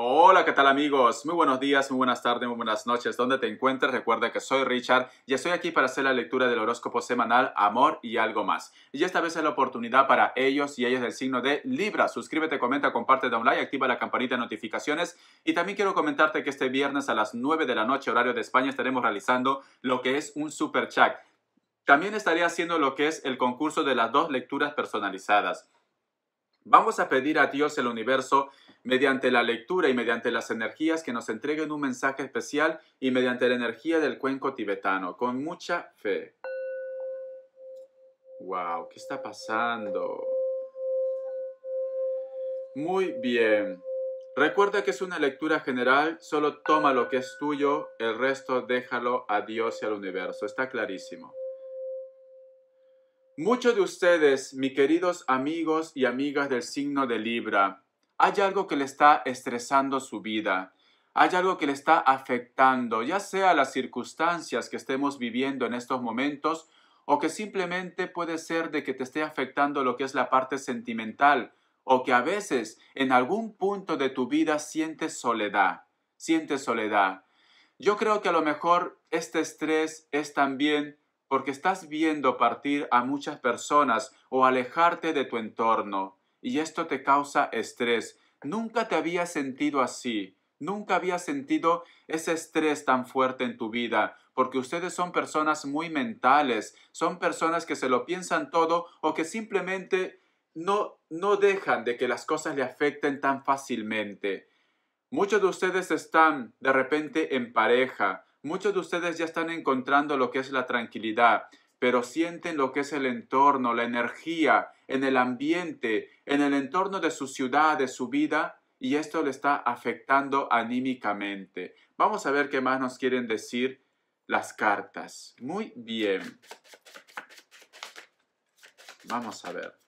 Hola, ¿qué tal amigos? Muy buenos días, muy buenas tardes, muy buenas noches. ¿Dónde te encuentres, recuerda que soy Richard y estoy aquí para hacer la lectura del horóscopo semanal Amor y algo más. Y esta vez es la oportunidad para ellos y ellas del signo de Libra. Suscríbete, comenta, comparte, da un like, activa la campanita de notificaciones. Y también quiero comentarte que este viernes a las 9 de la noche, horario de España, estaremos realizando lo que es un super chat. También estaré haciendo lo que es el concurso de las dos lecturas personalizadas. Vamos a pedir a Dios el universo mediante la lectura y mediante las energías que nos entreguen un mensaje especial y mediante la energía del cuenco tibetano, con mucha fe. ¡Wow! ¿Qué está pasando? Muy bien. Recuerda que es una lectura general, solo toma lo que es tuyo, el resto déjalo a Dios y al universo, está clarísimo. Muchos de ustedes, mis queridos amigos y amigas del signo de Libra, hay algo que le está estresando su vida, hay algo que le está afectando, ya sea las circunstancias que estemos viviendo en estos momentos o que simplemente puede ser de que te esté afectando lo que es la parte sentimental o que a veces en algún punto de tu vida sientes soledad, sientes soledad. Yo creo que a lo mejor este estrés es también porque estás viendo partir a muchas personas o alejarte de tu entorno y esto te causa estrés. Nunca te había sentido así. Nunca había sentido ese estrés tan fuerte en tu vida, porque ustedes son personas muy mentales, son personas que se lo piensan todo o que simplemente no, no dejan de que las cosas le afecten tan fácilmente. Muchos de ustedes están de repente en pareja, muchos de ustedes ya están encontrando lo que es la tranquilidad, pero sienten lo que es el entorno, la energía, en el ambiente, en el entorno de su ciudad, de su vida, y esto le está afectando anímicamente. Vamos a ver qué más nos quieren decir las cartas. Muy bien. Vamos a ver.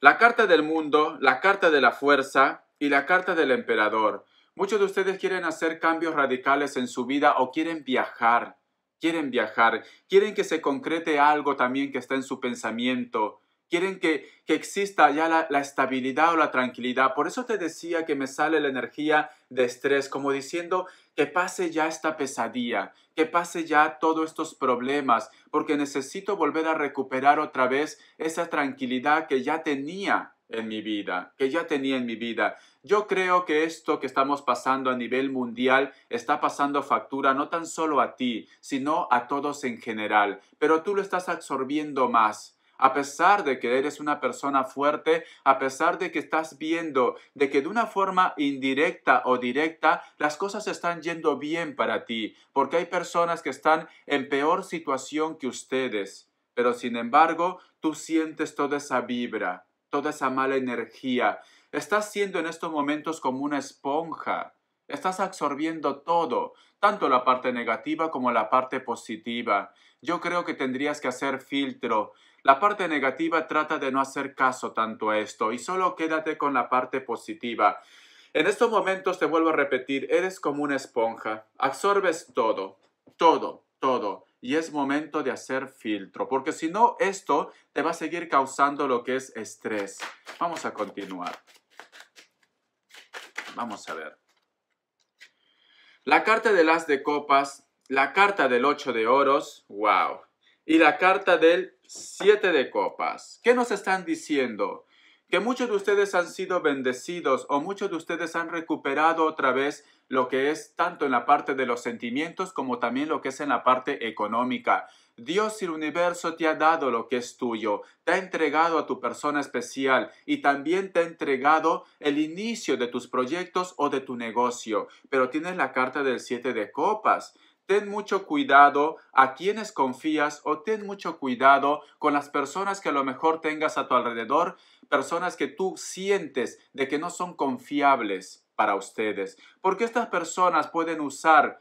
La carta del mundo, la carta de la fuerza y la carta del emperador. Muchos de ustedes quieren hacer cambios radicales en su vida o quieren viajar quieren viajar, quieren que se concrete algo también que está en su pensamiento, quieren que, que exista ya la, la, estabilidad o la tranquilidad. Por eso te decía que me sale la energía de estrés, como diciendo que pase ya esta pesadilla, que pase ya todos estos problemas, porque necesito volver a recuperar otra vez esa tranquilidad que ya tenía en mi vida, que ya tenía en mi vida. Yo creo que esto que estamos pasando a nivel mundial está pasando factura no tan solo a ti, sino a todos en general, pero tú lo estás absorbiendo más. A pesar de que eres una persona fuerte, a pesar de que estás viendo de que de una forma indirecta o directa las cosas están yendo bien para ti, porque hay personas que están en peor situación que ustedes. Pero sin embargo, tú sientes toda esa vibra toda esa mala energía. Estás siendo en estos momentos como una esponja. Estás absorbiendo todo, tanto la parte negativa como la parte positiva. Yo creo que tendrías que hacer filtro. La parte negativa trata de no hacer caso tanto a esto y solo quédate con la parte positiva. En estos momentos te vuelvo a repetir, eres como una esponja, absorbes todo, todo, todo y es momento de hacer filtro, porque si no, esto te va a seguir causando lo que es estrés. Vamos a continuar. Vamos a ver. La carta del as de copas, la carta del ocho de oros, wow, y la carta del siete de copas. ¿Qué nos están diciendo? que muchos de ustedes han sido bendecidos o muchos de ustedes han recuperado otra vez lo que es tanto en la parte de los sentimientos como también lo que es en la parte económica. Dios y el universo te ha dado lo que es tuyo, te ha entregado a tu persona especial y también te ha entregado el inicio de tus proyectos o de tu negocio, pero tienes la carta del siete de copas ten mucho cuidado a quienes confías o ten mucho cuidado con las personas que a lo mejor tengas a tu alrededor, personas que tú sientes de que no son confiables para ustedes, porque estas personas pueden usar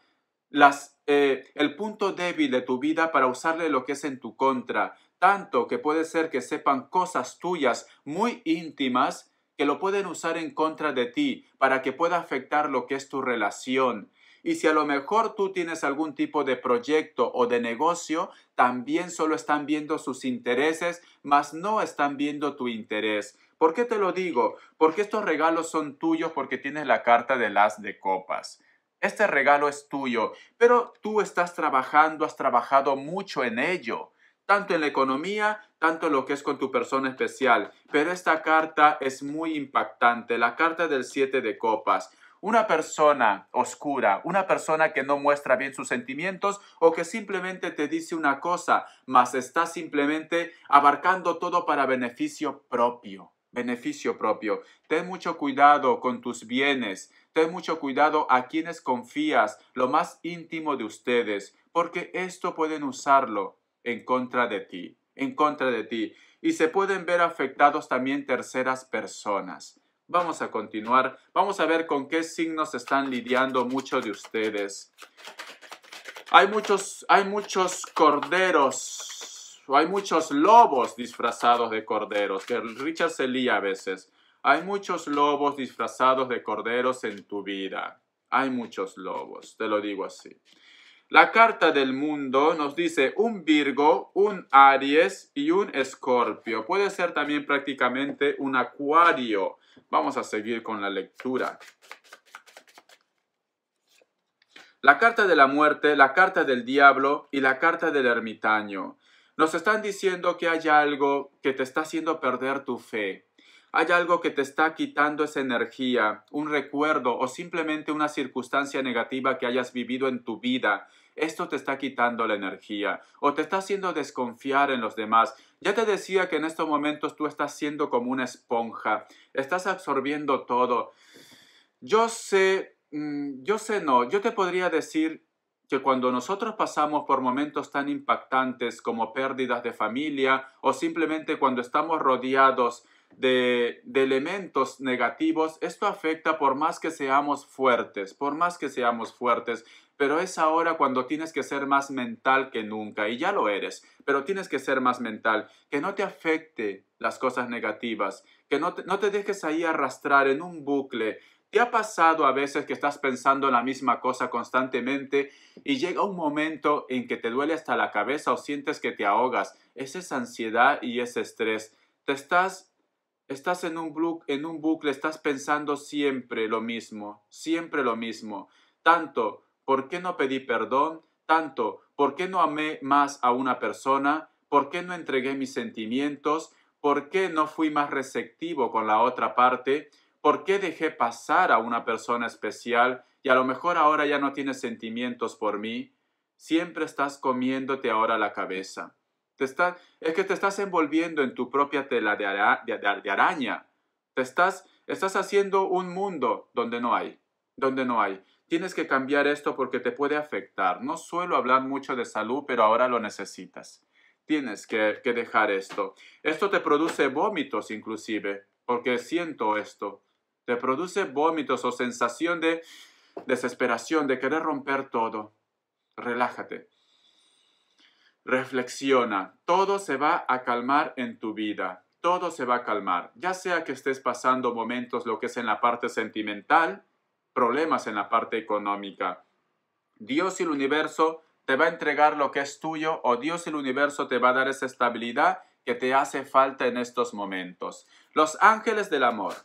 las, eh, el punto débil de tu vida para usarle lo que es en tu contra, tanto que puede ser que sepan cosas tuyas muy íntimas que lo pueden usar en contra de ti para que pueda afectar lo que es tu relación, y si a lo mejor tú tienes algún tipo de proyecto o de negocio, también solo están viendo sus intereses, mas no están viendo tu interés. ¿Por qué te lo digo? Porque estos regalos son tuyos porque tienes la carta de las de copas. Este regalo es tuyo, pero tú estás trabajando, has trabajado mucho en ello, tanto en la economía, tanto lo que es con tu persona especial. Pero esta carta es muy impactante, la carta del 7 de copas. Una persona oscura, una persona que no muestra bien sus sentimientos o que simplemente te dice una cosa, mas está simplemente abarcando todo para beneficio propio beneficio propio. Ten mucho cuidado con tus bienes, ten mucho cuidado a quienes confías, lo más íntimo de ustedes, porque esto pueden usarlo en contra de ti, en contra de ti. Y se pueden ver afectados también terceras personas. Vamos a continuar. Vamos a ver con qué signos están lidiando muchos de ustedes. Hay muchos, hay muchos corderos, hay muchos lobos disfrazados de corderos, que Richard se lía a veces. Hay muchos lobos disfrazados de corderos en tu vida. Hay muchos lobos, te lo digo así. La carta del mundo nos dice un Virgo, un Aries y un Escorpio. Puede ser también prácticamente un Acuario. Vamos a seguir con la lectura. La carta de la muerte, la carta del diablo y la carta del ermitaño nos están diciendo que hay algo que te está haciendo perder tu fe, hay algo que te está quitando esa energía, un recuerdo o simplemente una circunstancia negativa que hayas vivido en tu vida. Esto te está quitando la energía o te está haciendo desconfiar en los demás. Ya te decía que en estos momentos tú estás siendo como una esponja, estás absorbiendo todo. Yo sé, mm, yo sé no, yo te podría decir que cuando nosotros pasamos por momentos tan impactantes como pérdidas de familia o simplemente cuando estamos rodeados de, elementos negativos, esto afecta por más que seamos fuertes, por más que seamos fuertes, pero es ahora cuando tienes que ser más mental que nunca, y ya lo eres, pero tienes que ser más mental, que no te afecte las cosas negativas, que no te, dejes ahí arrastrar en un bucle. ¿Te ha pasado a veces que estás pensando la misma cosa constantemente y llega un momento en que te duele hasta la cabeza o sientes que te ahogas? Es esa ansiedad y ese estrés. Te estás Estás en un, bucle, estás pensando siempre lo mismo, siempre lo mismo. Tanto, ¿por qué no pedí perdón? Tanto, ¿por qué no amé más a una persona? ¿Por qué no entregué mis sentimientos? ¿Por qué no fui más receptivo con la otra parte? ¿Por qué dejé pasar a una persona especial y a lo mejor ahora ya no tienes sentimientos por mí? Siempre estás comiéndote ahora la cabeza es que te estás envolviendo en tu propia tela de, araña. Te estás, estás haciendo un mundo donde no hay, donde no hay. Tienes que cambiar esto porque te puede afectar. No suelo hablar mucho de salud, pero ahora lo necesitas. Tienes que dejar esto. Esto te produce vómitos inclusive, porque siento esto. Te produce vómitos o sensación de desesperación, de querer romper todo. Relájate. Reflexiona, todo se va a calmar en tu vida, todo se va a calmar, ya sea que estés pasando momentos lo que es en la parte sentimental, problemas en la parte económica. Dios y el universo te va a entregar lo que es tuyo o Dios y el universo te va a dar esa estabilidad que te hace falta en estos momentos. Los ángeles del amor.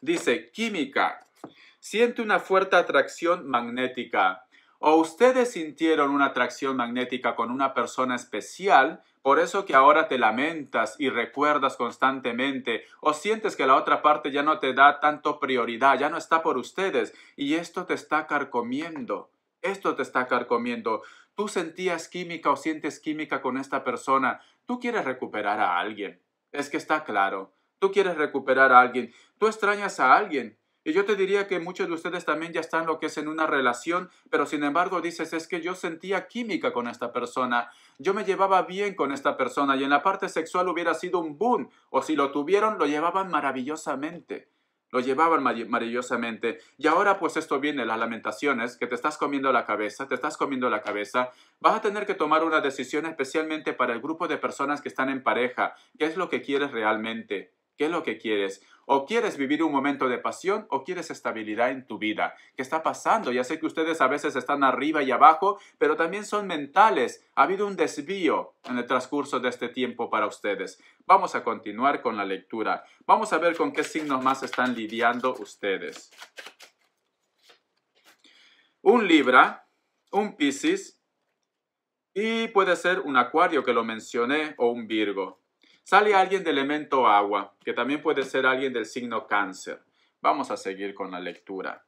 Dice, química. Siente una fuerte atracción magnética ¿O ustedes sintieron una atracción magnética con una persona especial, por eso que ahora te lamentas y recuerdas constantemente, o sientes que la otra parte ya no te da tanto prioridad, ya no está por ustedes, y esto te está carcomiendo? Esto te está carcomiendo. Tú sentías química o sientes química con esta persona. Tú quieres recuperar a alguien. Es que está claro. Tú quieres recuperar a alguien. Tú extrañas a alguien. Y yo te diría que muchos de ustedes también ya están lo que es en una relación, pero sin embargo dices, es que yo sentía química con esta persona, yo me llevaba bien con esta persona y en la parte sexual hubiera sido un boom, o si lo tuvieron, lo llevaban maravillosamente lo llevaban maravillosamente. Y ahora pues esto viene, las lamentaciones, que te estás comiendo la cabeza, te estás comiendo la cabeza, vas a tener que tomar una decisión especialmente para el grupo de personas que están en pareja, qué es lo que quieres realmente. ¿Qué es lo que quieres? O quieres vivir un momento de pasión o quieres estabilidad en tu vida. ¿Qué está pasando? Ya sé que ustedes a veces están arriba y abajo, pero también son mentales. Ha habido un desvío en el transcurso de este tiempo para ustedes. Vamos a continuar con la lectura. Vamos a ver con qué signos más están lidiando ustedes. Un Libra, un Piscis y puede ser un Acuario que lo mencioné o un Virgo. Sale alguien del elemento agua, que también puede ser alguien del signo cáncer. Vamos a seguir con la lectura.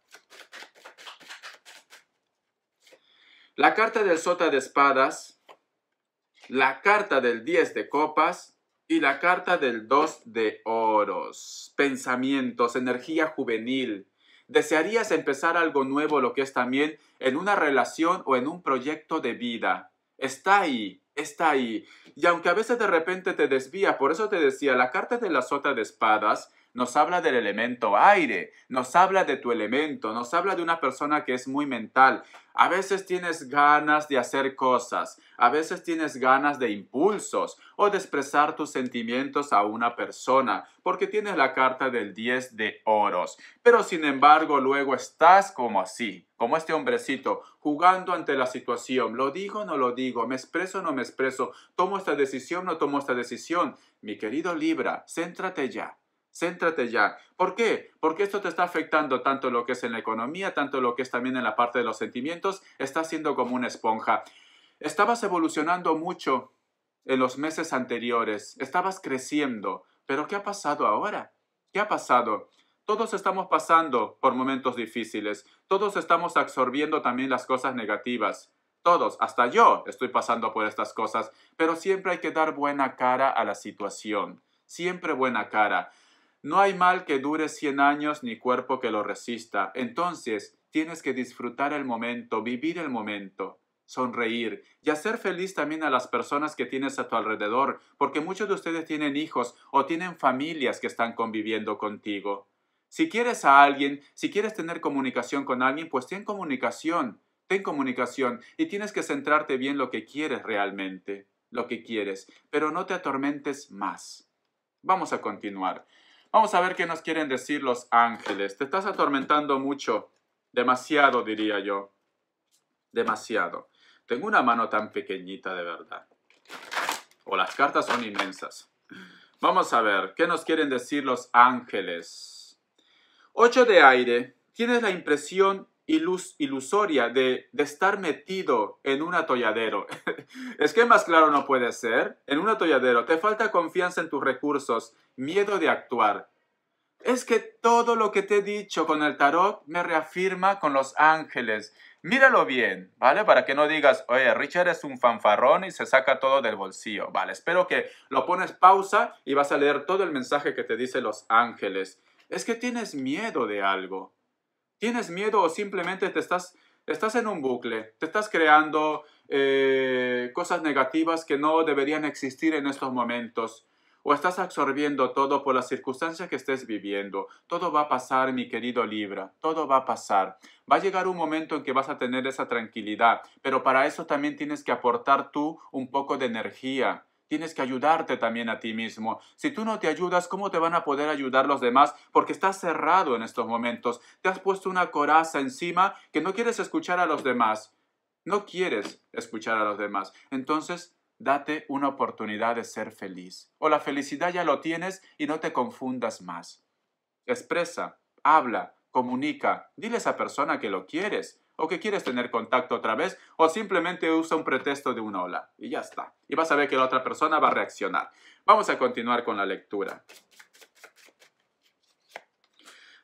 La carta del sota de espadas, la carta del 10 de copas y la carta del 2 de oros. Pensamientos, energía juvenil. Desearías empezar algo nuevo, lo que es también en una relación o en un proyecto de vida. Está ahí, está ahí. Y aunque a veces de repente te desvía, por eso te decía, la carta de la sota de espadas nos habla del elemento aire, nos habla de tu elemento, nos habla de una persona que es muy mental. A veces tienes ganas de hacer cosas, a veces tienes ganas de impulsos o de expresar tus sentimientos a una persona, porque tienes la carta del 10 de oros. Pero sin embargo, luego estás como así, como este hombrecito, jugando ante la situación. ¿Lo digo o no lo digo? ¿Me expreso o no me expreso? ¿Tomo esta decisión o no tomo esta decisión? Mi querido Libra, céntrate ya. Céntrate ya. ¿Por qué? Porque esto te está afectando tanto lo que es en la economía, tanto lo que es también en la parte de los sentimientos. Está siendo como una esponja. Estabas evolucionando mucho en los meses anteriores. Estabas creciendo. Pero ¿qué ha pasado ahora? ¿Qué ha pasado? Todos estamos pasando por momentos difíciles. Todos estamos absorbiendo también las cosas negativas. Todos, hasta yo, estoy pasando por estas cosas. Pero siempre hay que dar buena cara a la situación. Siempre buena cara. No hay mal que dure cien años ni cuerpo que lo resista. Entonces, tienes que disfrutar el momento, vivir el momento, sonreír y hacer feliz también a las personas que tienes a tu alrededor, porque muchos de ustedes tienen hijos o tienen familias que están conviviendo contigo. Si quieres a alguien, si quieres tener comunicación con alguien, pues ten comunicación, ten comunicación y tienes que centrarte bien lo que quieres realmente, lo que quieres, pero no te atormentes más. Vamos a continuar. Vamos a ver qué nos quieren decir los ángeles. Te estás atormentando mucho, demasiado diría yo, demasiado. Tengo una mano tan pequeñita de verdad. O las cartas son inmensas. Vamos a ver, ¿qué nos quieren decir los ángeles? Ocho de aire. Tienes la impresión ilusoria de, de, estar metido en un atolladero. es que más claro no puede ser. En un atolladero te falta confianza en tus recursos, miedo de actuar. Es que todo lo que te he dicho con el tarot me reafirma con los ángeles. Míralo bien, ¿vale? Para que no digas, oye, Richard es un fanfarrón y se saca todo del bolsillo, ¿vale? Espero que lo pones pausa y vas a leer todo el mensaje que te dice los ángeles. Es que tienes miedo de algo. ¿Tienes miedo o simplemente te estás, estás en un bucle? Te estás creando eh, cosas negativas que no deberían existir en estos momentos. O estás absorbiendo todo por las circunstancias que estés viviendo. Todo va a pasar, mi querido Libra. Todo va a pasar. Va a llegar un momento en que vas a tener esa tranquilidad. Pero para eso también tienes que aportar tú un poco de energía tienes que ayudarte también a ti mismo. Si tú no te ayudas, ¿cómo te van a poder ayudar los demás? Porque estás cerrado en estos momentos. Te has puesto una coraza encima que no quieres escuchar a los demás. No quieres escuchar a los demás. Entonces, date una oportunidad de ser feliz. O la felicidad ya lo tienes y no te confundas más. Expresa, habla, comunica, dile a esa persona que lo quieres o que quieres tener contacto otra vez o simplemente usa un pretexto de una hola y ya está. Y vas a ver que la otra persona va a reaccionar. Vamos a continuar con la lectura.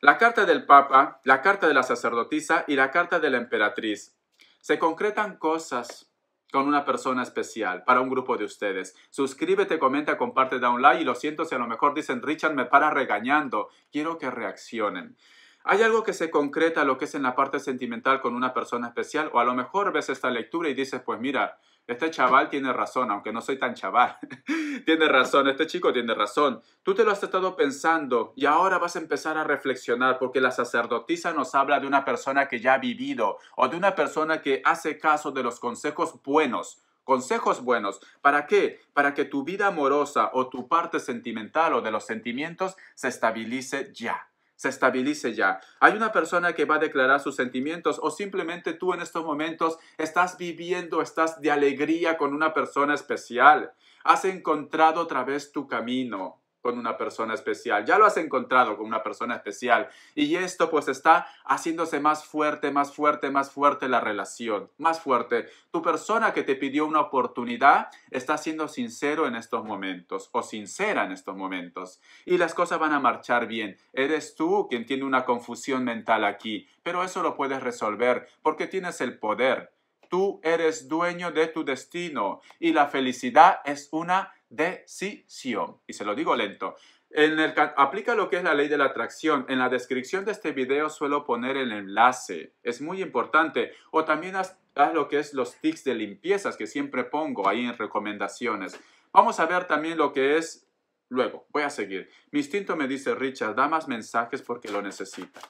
La carta del Papa, la carta de la sacerdotisa y la carta de la emperatriz se concretan cosas con una persona especial, para un grupo de ustedes. Suscríbete, comenta, comparte, da un like y lo siento si a lo mejor dicen, Richard me para regañando, quiero que reaccionen. Hay algo que se concreta lo que es en la parte sentimental con una persona especial, o a lo mejor ves esta lectura y dices, pues mira, este chaval tiene razón, aunque no soy tan chaval. tiene razón, este chico tiene razón. Tú te lo has estado pensando y ahora vas a empezar a reflexionar porque la sacerdotisa nos habla de una persona que ya ha vivido o de una persona que hace caso de los consejos buenos. Consejos buenos. ¿Para qué? Para que tu vida amorosa o tu parte sentimental o de los sentimientos se estabilice ya se estabilice ya. Hay una persona que va a declarar sus sentimientos o simplemente tú en estos momentos estás viviendo, estás de alegría con una persona especial. Has encontrado otra vez tu camino con una persona especial, ya lo has encontrado con una persona especial y esto pues está haciéndose más fuerte, más fuerte, más fuerte la relación, más fuerte. Tu persona que te pidió una oportunidad está siendo sincero en estos momentos o sincera en estos momentos y las cosas van a marchar bien. Eres tú quien tiene una confusión mental aquí, pero eso lo puedes resolver porque tienes el poder. Tú eres dueño de tu destino y la felicidad es una decisión. Y se lo digo lento. En el, aplica lo que es la ley de la atracción. En la descripción de este video suelo poner el enlace. Es muy importante. O también haz, lo que es los tics de limpiezas que siempre pongo ahí en recomendaciones. Vamos a ver también lo que es... Luego, voy a seguir. Mi instinto me dice, Richard, da más mensajes porque lo necesita.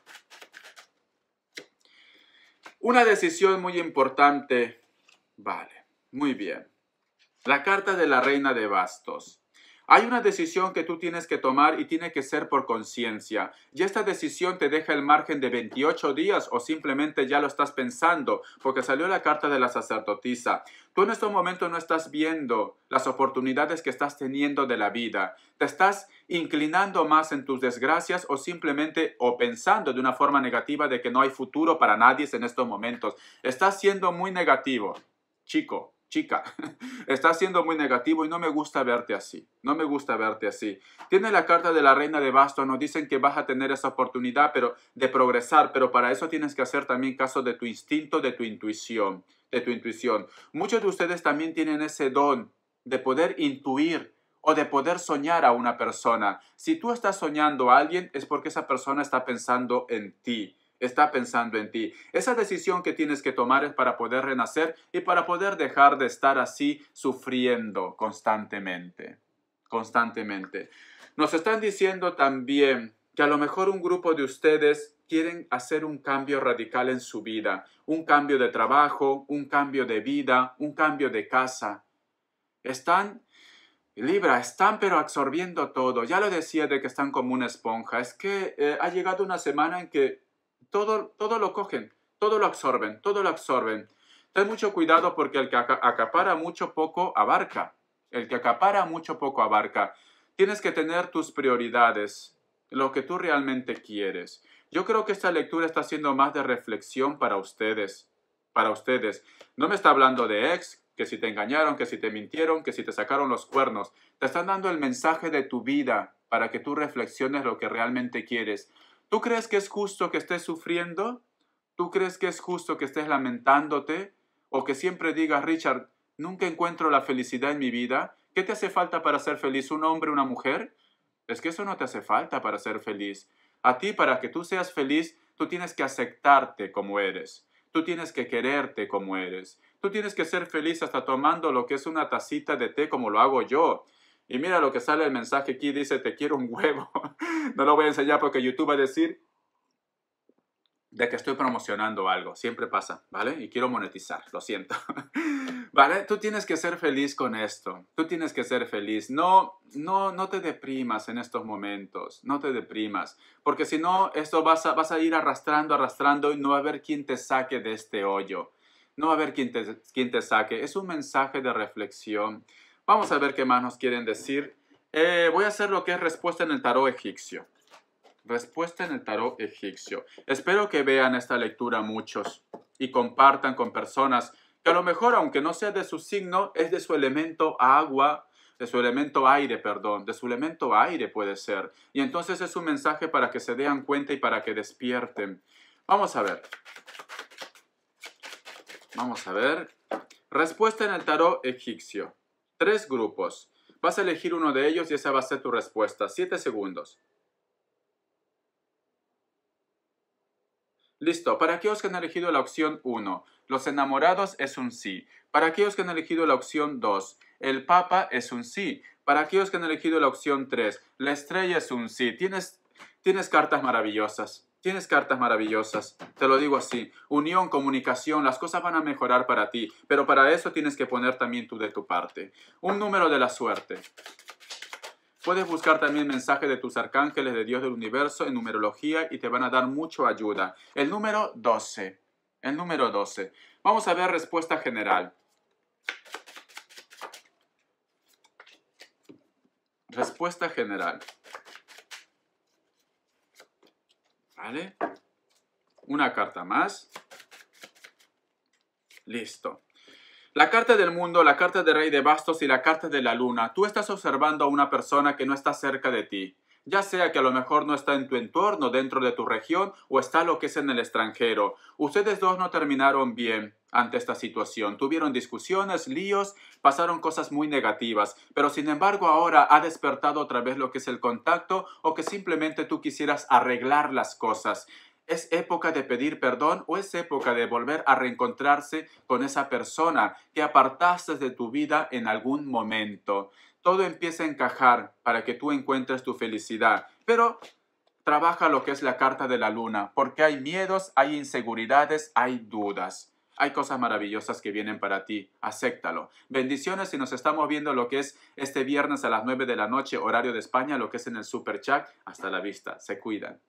Una decisión muy importante. Vale, muy bien. La carta de la reina de bastos. Hay una decisión que tú tienes que tomar y tiene que ser por conciencia. Y esta decisión te deja el margen de 28 días o simplemente ya lo estás pensando porque salió la carta de la sacerdotisa. Tú en este momento no estás viendo las oportunidades que estás teniendo de la vida. Te estás inclinando más en tus desgracias o simplemente o pensando de una forma negativa de que no hay futuro para nadie en estos momentos. Estás siendo muy negativo. Chico, chica, estás siendo muy negativo y no me gusta verte así, no me gusta verte así. Tiene la carta de la reina de bastos, nos dicen que vas a tener esa oportunidad pero, de progresar, pero para eso tienes que hacer también caso de tu instinto, de tu intuición, de tu intuición. Muchos de ustedes también tienen ese don de poder intuir o de poder soñar a una persona. Si tú estás soñando a alguien es porque esa persona está pensando en ti está pensando en ti. Esa decisión que tienes que tomar es para poder renacer y para poder dejar de estar así sufriendo constantemente, constantemente. Nos están diciendo también que a lo mejor un grupo de ustedes quieren hacer un cambio radical en su vida, un cambio de trabajo, un cambio de vida, un cambio de casa. Están Libra, están pero absorbiendo todo. Ya lo decía de que están como una esponja. Es que eh, ha llegado una semana en que todo, lo cogen, todo lo absorben, todo lo absorben. Ten mucho cuidado porque el que acapara mucho poco abarca. El que acapara mucho poco abarca. Tienes que tener tus prioridades, lo que tú realmente quieres. Yo creo que esta lectura está siendo más de reflexión para ustedes, para ustedes. No me está hablando de ex, que si te engañaron, que si te mintieron, que si te sacaron los cuernos. Te están dando el mensaje de tu vida para que tú reflexiones lo que realmente quieres. ¿Tú crees que es justo que estés sufriendo? ¿Tú crees que es justo que estés lamentándote? ¿O que siempre digas, Richard, nunca encuentro la felicidad en mi vida? ¿Qué te hace falta para ser feliz? ¿Un hombre, una mujer? Es que eso no te hace falta para ser feliz. A ti, para que tú seas feliz, tú tienes que aceptarte como eres. Tú tienes que quererte como eres. Tú tienes que ser feliz hasta tomando lo que es una tacita de té como lo hago yo. Y mira lo que sale el mensaje aquí, dice, te quiero un huevo. no lo voy a enseñar porque YouTube va a decir de que estoy promocionando algo. Siempre pasa, ¿vale? Y quiero monetizar, lo siento. ¿Vale? Tú tienes que ser feliz con esto. Tú tienes que ser feliz. No, no, no te deprimas en estos momentos. No te deprimas. Porque si no, esto vas a, vas a ir arrastrando, arrastrando y no va a haber quien te saque de este hoyo. No va a haber quien te, quien te saque. Es un mensaje de reflexión. Vamos a ver qué más nos quieren decir. Eh, voy a hacer lo que es respuesta en el tarot egipcio. Respuesta en el tarot egipcio. Espero que vean esta lectura muchos y compartan con personas que a lo mejor, aunque no sea de su signo, es de su elemento agua, de su elemento aire, perdón, de su elemento aire puede ser. Y entonces es un mensaje para que se den cuenta y para que despierten. Vamos a ver. Vamos a ver. Respuesta en el tarot egipcio tres grupos. Vas a elegir uno de ellos y esa va a ser tu respuesta. Siete segundos. Listo. Para aquellos que han elegido la opción 1, los enamorados es un sí. Para aquellos que han elegido la opción 2, el papa es un sí. Para aquellos que han elegido la opción 3, la estrella es un sí. Tienes, tienes cartas maravillosas. Tienes cartas maravillosas, te lo digo así, unión, comunicación, las cosas van a mejorar para ti, pero para eso tienes que poner también tú de tu parte. Un número de la suerte. Puedes buscar también mensajes de tus arcángeles de Dios del universo en numerología y te van a dar mucha ayuda. El número 12. El número 12. Vamos a ver respuesta general. Respuesta general. Una carta más. Listo. La carta del mundo, la carta del rey de bastos y la carta de la luna. Tú estás observando a una persona que no está cerca de ti, ya sea que a lo mejor no está en tu entorno, dentro de tu región, o está lo que es en el extranjero. Ustedes dos no terminaron bien ante esta situación. Tuvieron discusiones, líos, pasaron cosas muy negativas, pero sin embargo ahora ha despertado otra vez lo que es el contacto o que simplemente tú quisieras arreglar las cosas. ¿Es época de pedir perdón o es época de volver a reencontrarse con esa persona que apartaste de tu vida en algún momento? Todo empieza a encajar para que tú encuentres tu felicidad, pero trabaja lo que es la carta de la luna, porque hay miedos, hay inseguridades, hay dudas. Hay cosas maravillosas que vienen para ti. Acéptalo. Bendiciones y nos estamos viendo lo que es este viernes a las 9 de la noche, horario de España, lo que es en el Super Chat. Hasta la vista. Se cuidan.